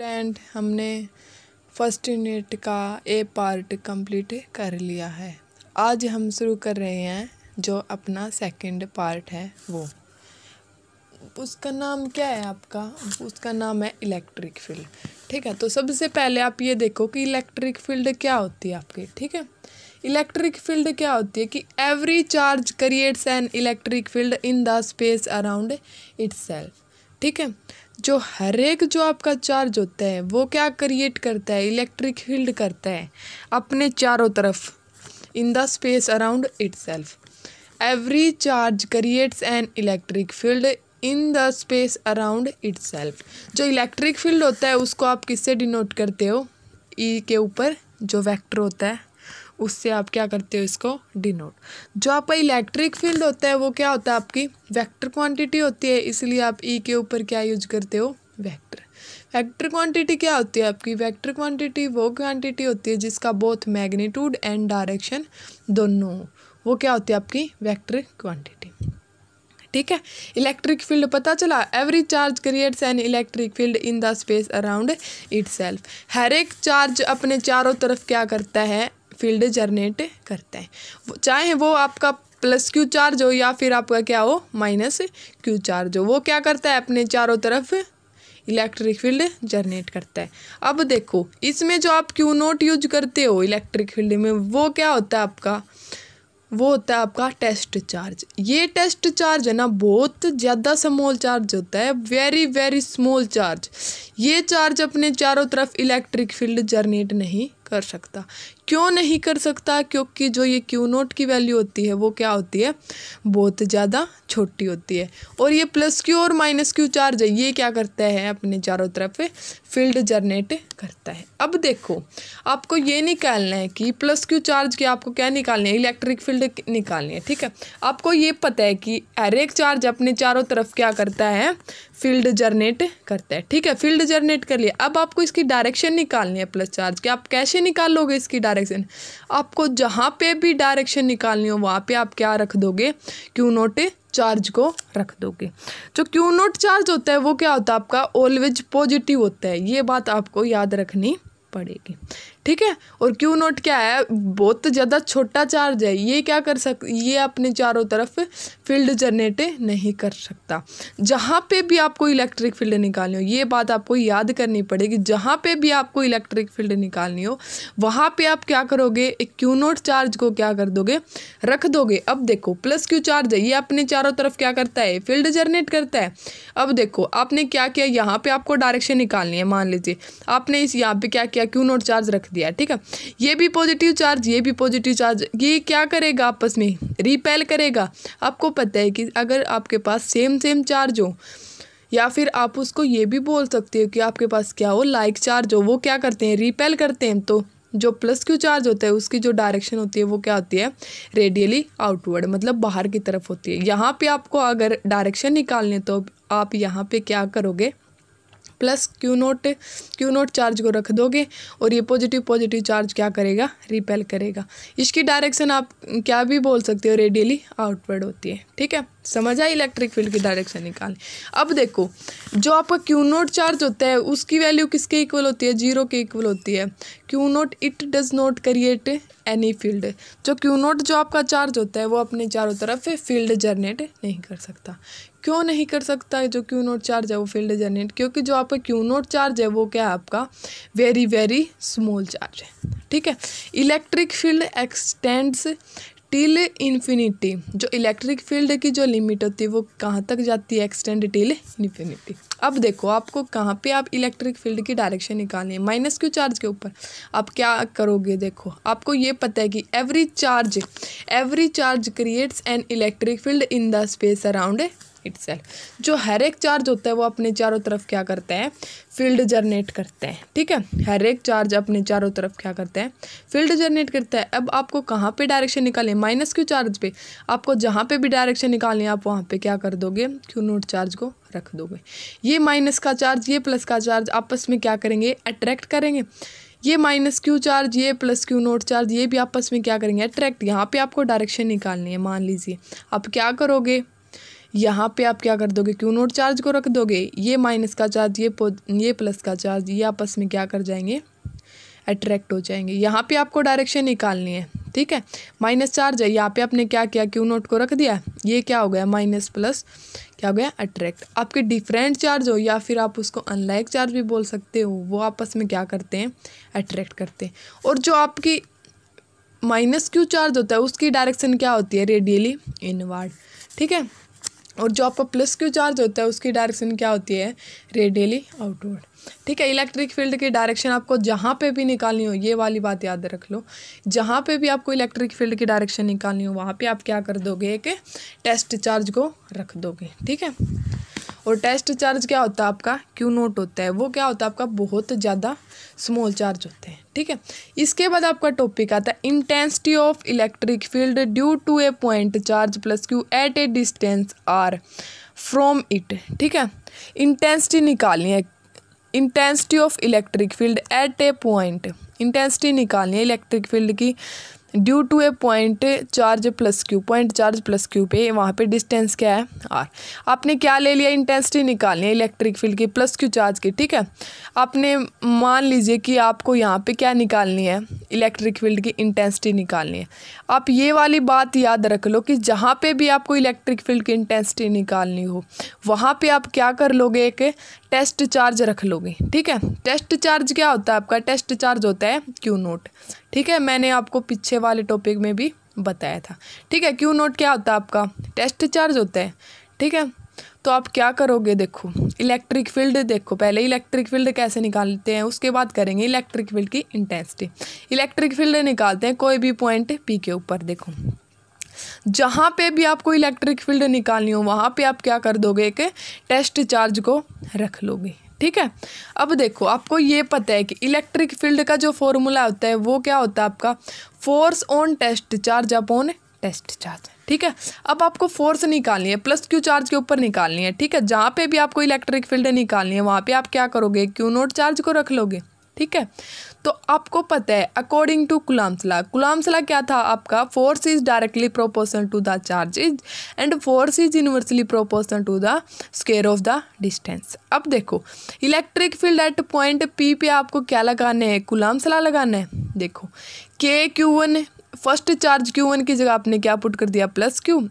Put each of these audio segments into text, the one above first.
student हमने first unit का ए part complete कर लिया है आज हम शुरू कर रहे हैं जो अपना सेकंड पार्ट है वो उसका नाम क्या है आपका उसका नाम है इलेक्ट्रिक फील्ड ठीक है तो सबसे पहले आप ये देखो कि इलेक्ट्रिक फील्ड क्या होती है आपकी ठीक है इलेक्ट्रिक फील्ड क्या होती है कि every charge creates an electric field in the space around its ठीक है जो हर एक जो आपका चार्ज होता है वो क्या क्रिएट करता है इलेक्ट्रिक फील्ड करता है अपने चारों तरफ in the space around self every charge creates an electric field in the space around self जो इलेक्ट्रिक फील्ड होता है उसको आप किससे डिनोट करते हो ई e के ऊपर जो वेक्टर होता है उससे आप क्या करते हो इसको डिनोट जो आपका इलेक्ट्रिक फील्ड होता है वो क्या होता है आपकी वेक्टर क्वांटिटी होती है इसलिए आप ई e के ऊपर क्या यूज करते हो वेक्टर वेक्टर क्वांटिटी क्या होती है आपकी वेक्टर क्वांटिटी वो क्वांटिटी होती है जिसका बोथ मैग्नीट्यूड एंड डायरेक्शन दोनों वो क्या होती है आपकी वेक्टर क्वांटिटी ठीक है इलेक्ट्रिक फील्ड पता चला every charge creates an electric field in the space around it हर एक चार्ज अपने चारों तरफ क्या करता है फील्ड जनरेट करता है चाहे वो आपका प्लस क्यू चार्ज हो या फिर आपका क्या हो माइनस क्यू चार्ज हो वो क्या करता है अपने चारों तरफ इलेक्ट्रिक फील्ड जनरेट करता है अब देखो इसमें जो आप क्यू नोट यूज करते हो इलेक्ट्रिक फील्ड में वो क्या होता है आपका वो होता है आपका टेस्ट चार्ज ये टेस्ट चार्ज है ना बहुत ज़्यादा स्मॉल चार्ज होता है वेरी वेरी स्मॉल चार्ज ये चार्ज अपने चारों तरफ इलेक्ट्रिक फील्ड जनरेट नहीं कर सकता क्यों नहीं कर सकता क्योंकि जो ये क्यू नोट की वैल्यू होती है वो क्या होती है बहुत ज़्यादा छोटी होती है और ये प्लस क्यू और माइनस क्यू चार्ज है ये क्या करता है अपने चारों तरफ फील्ड जनरेट करता है अब देखो आपको ये निकालना है कि प्लस क्यू चार्ज की आपको क्या निकालनी है इलेक्ट्रिक फील्ड निकालनी है ठीक है आपको ये पता है कि हर एक चार्ज अपने चारों तरफ क्या करता है फील्ड जनरेट करता है ठीक है फील्ड जनरेट कर लिया अब आपको इसकी डायरेक्शन निकालनी है प्लस चार्ज की आप कैसे निकाल लोगे इसकी डायरेक्शन आपको जहाँ पे भी डायरेक्शन निकालनी हो वहाँ पे आप क्या रख दोगे क्यू नोट चार्ज को रख दोगे जो क्यू नोट चार्ज होता है वो क्या होता है आपका ऑलवेज पॉजिटिव होता है ये बात आपको याद रखनी पड़ेगी ठीक है और क्यू नोट क्या है बहुत ज़्यादा छोटा चार्ज है ये क्या कर सक ये अपने चारों तरफ फील्ड जनरेट नहीं कर सकता जहाँ पे भी आपको इलेक्ट्रिक फील्ड निकालनी हो ये बात आपको याद करनी पड़ेगी जहाँ पे भी आपको इलेक्ट्रिक फील्ड निकालनी हो वहाँ पे आप क्या करोगे एक क्यू नोट चार्ज को क्या कर दोगे रख दोगे अब देखो प्लस क्यू चार्ज है ये अपने चारों तरफ क्या करता है फील्ड जनरेट करता है अब देखो आपने क्या किया यहाँ पर आपको डायरेक्शन निकालनी है मान लीजिए आपने इस यहाँ पे क्या किया क्यू नोट चार्ज रख रख दिया ठीक है ये भी पॉजिटिव चार्ज ये भी पॉजिटिव चार्ज ये क्या करेगा आपस में रिपेल करेगा आपको पता है कि अगर आपके पास सेम सेम चार्ज हो या फिर आप उसको ये भी बोल सकते हो कि आपके पास क्या हो लाइक चार्ज हो वो क्या करते हैं रिपेल करते हैं तो जो प्लस क्यू चार्ज होता है उसकी जो डायरेक्शन होती है वो क्या होती है रेडियली आउटवर्ड मतलब बाहर की तरफ होती है यहाँ पे आपको अगर डायरेक्शन निकालने तो आप यहाँ पे क्या करोगे plus Q naught Q naught charge को रख दोगे और ये पॉजिटिव पॉजिटिव चार्ज क्या करेगा रिपेल करेगा इसकी डायरेक्शन आप क्या भी बोल सकते हो रेडियली आउटवर्ड होती है ठीक है समझ आए इलेक्ट्रिक फील्ड की डायरेक्शन निकाल अब देखो जो आपका क्यू नोट चार्ज होता है उसकी वैल्यू किसके इक्वल होती है जीरो के इक्वल होती है Q naught it does not create any field जो क्यू नोट जो आपका चार्ज होता है वो अपने चारों तरफ फील्ड जनरेट नहीं कर सकता क्यों नहीं कर सकता है जो क्यू नोट चार्ज है वो फील्ड जनरेट क्योंकि जो आपका क्यू नोट चार्ज है वो क्या है आपका वेरी वेरी स्मॉल चार्ज है ठीक है electric field extends till infinity जो इलेक्ट्रिक फील्ड की जो लिमिट होती है वो कहाँ तक जाती है एक्सटेंड टिल इन्फिनिटी अब देखो आपको कहाँ पे आप इलेक्ट्रिक फील्ड की डायरेक्शन निकालनी है माइनस क्यू चार्ज के ऊपर आप क्या करोगे देखो आपको ये पता है कि every charge every charge creates an electric field in the space around it जो हर एक चार्ज होता है वो अपने चारों तरफ क्या करते हैं फील्ड जनरेट करते हैं ठीक है हर एक चार्ज अपने चारों तरफ क्या करते हैं फील्ड जनरेट करता है अब आपको कहाँ पे डायरेक्शन निकालें माइनस क्यू चार्ज पे आपको जहाँ पे भी डायरेक्शन निकालें आप वहाँ पे क्या कर दोगे क्यू नोट चार्ज को रख दोगे ये माइनस का चार्ज ये प्लस का चार्ज आपस में क्या करेंगे अट्रैक्ट करेंगे ये माइनस क्यू चार्ज ये प्लस क्यू नोट चार्ज ये भी आपस में क्या करेंगे अट्रैक्ट यहाँ पे आपको डायरेक्शन निकालनी है मान लीजिए आप क्या करोगे यहाँ पे आप क्या कर दोगे क्यू नोट चार्ज को रख दोगे ये माइनस का चार्ज ये ये प्लस का चार्ज ये आपस में क्या कर जाएंगे अट्रैक्ट हो जाएंगे यहाँ पे आपको डायरेक्शन निकालनी है ठीक है माइनस चार्ज है यहाँ पे आपने क्या किया क्यू नोट को रख दिया ये क्या हो गया माइनस प्लस क्या हो गया अट्रैक्ट आपके डिफरेंट चार्ज हो या फिर आप उसको अनलाइक चार्ज भी बोल सकते हो वो आपस में क्या करते हैं अट्रैक्ट करते हैं और जो आपकी माइनस क्यू चार्ज होता है उसकी डायरेक्शन क्या होती है रेडियली इनवर्ड ठीक है और जो आपका प्लस क्यू चार्ज होता है उसकी डायरेक्शन क्या होती है रेडियली आउटवर्ड ठीक है इलेक्ट्रिक फील्ड की डायरेक्शन आपको जहाँ पे भी निकालनी हो ये वाली बात याद रख लो जहाँ पे भी आपको इलेक्ट्रिक फील्ड की डायरेक्शन निकालनी हो वहाँ पे आप क्या कर दोगे एक टेस्ट चार्ज को रख दोगे ठीक है और टेस्ट चार्ज क्या होता है आपका क्यू नोट होता है वो क्या होता है आपका बहुत ज़्यादा स्मॉल चार्ज होते हैं ठीक है इसके बाद आपका टॉपिक आता है intensity of electric field due to a point charge plus Q at a distance R from it ठीक है इंटेंसिटी निकालनी है intensity of electric field at a point intensity निकालनी है इलेक्ट्रिक फील्ड की due to a point charge plus Q point charge plus Q पे वहाँ पे डिस्टेंस क्या है आर आपने क्या ले लिया इंटेंसिटी निकालनी है इलेक्ट्रिक फील्ड की प्लस क्यू चार्ज की ठीक है आपने मान लीजिए कि आपको यहाँ पे क्या निकालनी है इलेक्ट्रिक फील्ड की इंटेंसिटी निकालनी है आप ये वाली बात याद रख लो कि जहाँ पर भी आपको इलेक्ट्रिक फील्ड की इंटेंसिटी निकालनी हो वहाँ पर आप क्या कर लोगे एक टेस्ट चार्ज रख लोगे ठीक है टेस्ट चार्ज क्या होता है आपका टेस्ट चार्ज होता है क्यू नोट ठीक है मैंने आपको पीछे वाले टॉपिक में भी बताया था ठीक है क्यू नोट क्या होता है आपका टेस्ट चार्ज होता है ठीक है तो आप क्या करोगे देखो इलेक्ट्रिक फील्ड देखो पहले इलेक्ट्रिक फील्ड कैसे निकालते हैं उसके बाद करेंगे इलेक्ट्रिक फील्ड की इंटेंसिटी इलेक्ट्रिक फील्ड निकालते हैं कोई भी पॉइंट पी के ऊपर देखो जहाँ पे भी आपको इलेक्ट्रिक फील्ड निकालनी हो वहाँ पे आप क्या कर दोगे कि टेस्ट चार्ज को रख लोगे ठीक है अब देखो आपको ये पता है कि इलेक्ट्रिक फील्ड का जो फॉर्मूला होता है वो क्या होता है आपका force on test charge upon test charge ठीक है अब आपको फोर्स निकालनी है प्लस क्यू चार्ज के ऊपर निकालनी है ठीक है जहाँ पे भी आपको इलेक्ट्रिक फील्ड निकालनी है वहाँ पे आप क्या करोगे क्यू नोट चार्ज को रख लोगे ठीक है तो आपको पता है अकॉर्डिंग टू गुलाम सला गुलाम सला क्या था आपका force is directly proportional to the charge and force is universally proportional to the square of the distance अब देखो electric field at point P पे आपको क्या लगाने हैं गुलाम ला लगाना है देखो K Q one first charge Q one की जगह आपने क्या पुट कर दिया प्लस क्यू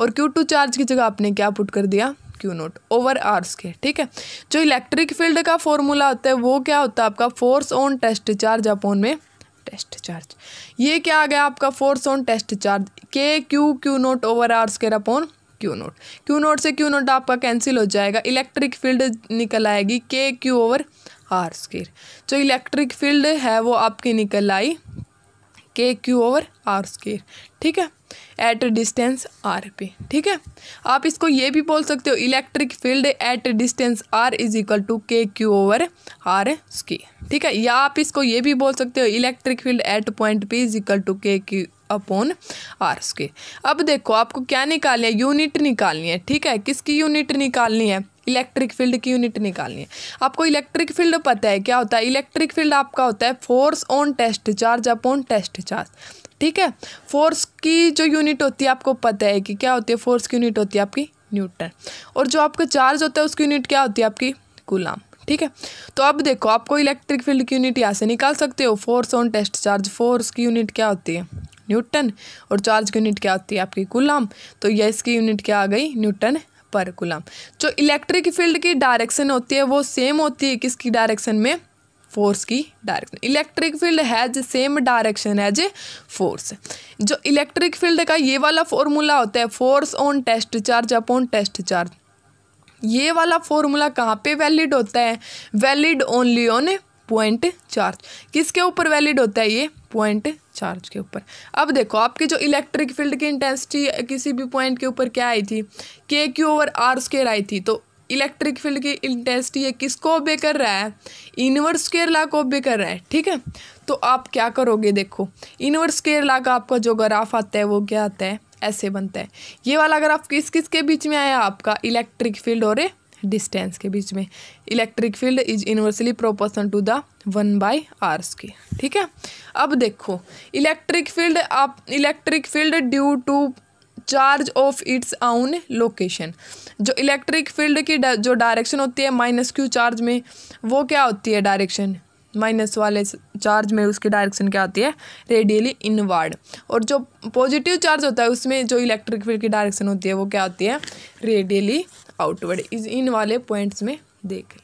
और क्यू टू चार्ज की जगह आपने क्या पुट कर दिया क्यू नोट ओवर आर्स के ठीक है जो इलेक्ट्रिक फील्ड का फॉर्मूला होता है वो क्या होता है आपका force on test charge upon में टेस्ट चार्ज ये क्या आ गया आपका फोर्स ऑन टेस्ट चार्ज के q q naught over are square upon q naught Q naught से क्यू नोट आपका कैंसिल हो जाएगा इलेक्ट्रिक फील्ड निकल आएगी के क्यू ओवर आर स्केयर जो इलेक्ट्रिक फील्ड है वो आपकी निकल आई के क्यू ओवर आर स्केयर ठीक है एट डिस्टेंस आर पे ठीक है आप इसको ये भी बोल सकते हो electric field at distance R is equal to K Q over are square ठीक है या आप इसको ये भी बोल सकते हो electric field at point P is equal to K Q upon R square अब देखो आपको क्या निकालनी है यूनिट निकालनी है ठीक है किसकी यूनिट निकालनी है इलेक्ट्रिक फील्ड की यूनिट निकालनी है आपको इलेक्ट्रिक फील्ड पता है क्या होता है इलेक्ट्रिक फील्ड आपका होता है force on test charge upon test charge ठीक है फोर्स की जो यूनिट होती है आपको पता है कि क्या होती है फोर्स की यूनिट होती है आपकी न्यूटन और जो आपका चार्ज होता है उसकी यूनिट क्या होती है आपकी गुलाम ठीक है तो अब देखो आपको इलेक्ट्रिक फील्ड की यूनिट यहाँ से निकाल सकते हो force on test charge force की यूनिट क्या होती है न्यूटन और चार्ज की यूनिट क्या होती है आपकी गुलाम तो यह इसकी यूनिट क्या आ गई न्यूटन परकुलम जो इलेक्ट्रिक फील्ड की डायरेक्शन होती है वो सेम होती है किसकी डायरेक्शन में फोर्स की direction electric field has same direction has force जो इलेक्ट्रिक फील्ड का ये वाला फॉर्मूला होता है force on test charge upon test charge ये वाला फॉर्मूला कहाँ पे वैलिड होता है valid only on point charge किसके ऊपर वैलिड होता है ये पॉइंट चार्ज के ऊपर अब देखो आपके जो इलेक्ट्रिक फील्ड की इंटेंसिटी किसी भी पॉइंट के ऊपर क्या आई थी K Q over are square आई थी तो इलेक्ट्रिक फील्ड की इंटेंसिटी ये किसको ओबे कर रहा है इनवर्स स्केयर ला को ओबे कर रहा है ठीक है तो आप क्या करोगे देखो इनवर्स स्केयर ला का आपका जो ग्राफ आता है वो क्या आता है ऐसे बनता है ये वाला ग्राफ किस किस के बीच में आया आपका इलेक्ट्रिक फील्ड और डिस्टेंस के बीच में electric field is universally proportional to the one by R square ठीक है अब देखो इलेक्ट्रिक फील्ड आप electric field due to charge of its own location जो इलेक्ट्रिक फील्ड की जो डायरेक्शन होती है माइनस क्यू चार्ज में वो क्या होती है डायरेक्शन माइनस वाले चार्ज में उसकी डायरेक्शन क्या होती है रेडियली इनवर्ड और जो पॉजिटिव चार्ज होता है उसमें जो इलेक्ट्रिक फील्ड की डायरेक्शन होती है वो क्या होती है रेडियली आउटवर्ड इस इन वाले पॉइंट्स में देखें